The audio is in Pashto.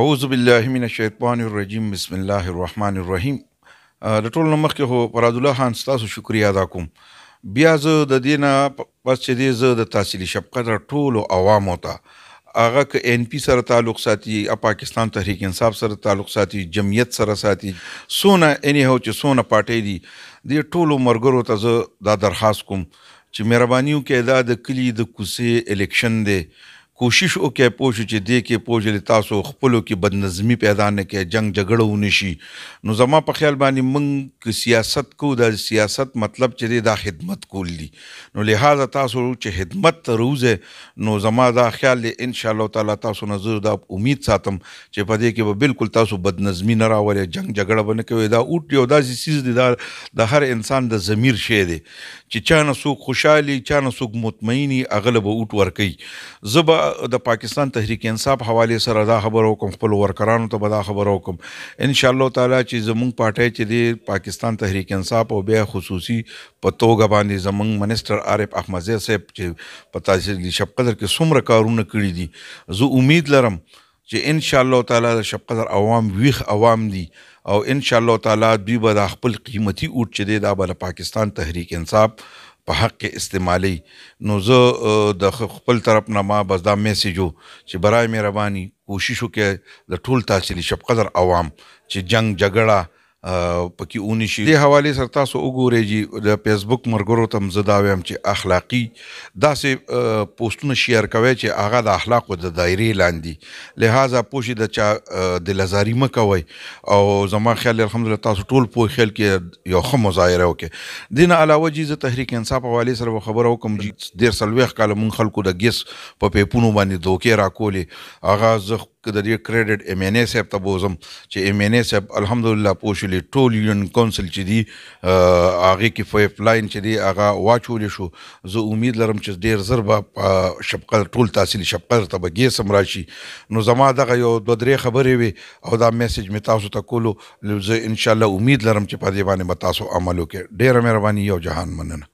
اعوذ بالله من الشیطان الرجیم بسم الله الرحمن الرحیم د ټول نمخ کې هو پراد الله خان تاسو شکریا ادا کوم بیا زه د دینه پس چې دې زه د تحصیل شبکه تر ټولو عوامو ته هغه ک ان پی سره تعلق ساتي ا پاکستان تحریک انصاف سره تعلق ساتي جمعیت سره ساتي سونه اني هو چې سونه پټې دي د ټولو مرګرو ته زه دا درخواست کوم چې مهرباني وکړئ دا د کلی د کوسه الیکشن دی کوشش وکي پوه شو چې دې کې پوه جل تاسو خپلو کې بدنظمی پیدا نه کړي جنگ جګړه ونشي نو زما په خیال باندې موږ سیاست کو د سیاست مطلب چې دا خدمت کول دي نو لہذا تاسو چې خدمت روزه نو زما دا خیال دی ان شاء الله تعالی تاسو نظر دا امید ساتم چې په دې کې به بالکل تاسو بدنظمی نه راوړي جنگ جګړه باندې کوي دا اوټ یو داسې سیز دی دا د هر انسان د ضمیر شی دی چې چا نه سوق خوشحالي چا نه سوق مطمئني اغلب اوټ ور کوي زبا د پاکستان تحریک انصاف حواله سره دا خبر وکم خپل ورکرانو ته دا خبر وکم ان شاء الله تعالی چې زمونږ پټه چې د پاکستان تحریک انصاف او بیا خصوصي پتوګ باندې زمونږ منسٹر عارف احمد زی صاحب چې پتا چې شپقدر کې څومره کارونه کړی دي زه امید لرم چې ان شاء الله تعالی د شپقدر عوام ویخ عوام دي او ان شاء الله تعالی دوی به د خپل قیمتي اوټ چې دی دا بل پاکستان تحریک انصاف په حق کې استعمالي نو زه د خپل طرف نه ما بس دا میسیجو چې برای مهرباني کوشش وکړي د ټول تاسو لپاره شپقدر عوام چې جنگ جګړه پکې اونې شي د حواله سره تاسو وګورئ چې د فیسبوک مرګرو تم زداویم چې اخلاقی داسې پوسټونه شیر کوي چې هغه د اخلاقو د دایره لاندې لہذا پوښي د چا د لزاری مکوي او زما خیال الحمدلله تاسو ټول په خیال کې یو خو مظاهره وکړي دین علاوه چې تحریک انصاف حواله سره خبرو کوم چې ډیر سلويخ کاله مون خلکو د گیس په پیپونو باندې دوکې راکولي هغه زخ د دې کریډټ ایم ان ای صاحب ته بوزم چې ایم ان ای صاحب الحمدلله پوښلي ټول یونین کونسل چې دی هغه کې فایف لاین چې دی هغه واچول شو زه امید لرم چې ډیر زر به شبقل ټول تحصیل شبقل ته به ګیسم راشي نو زما دغه یو دوه درې خبرې وي او دا میسج می تاسو ته کولو زه ان شاء الله امید لرم چې په دې باندې تاسو عمل وکړئ ډیره مهرباني یو جهان مننه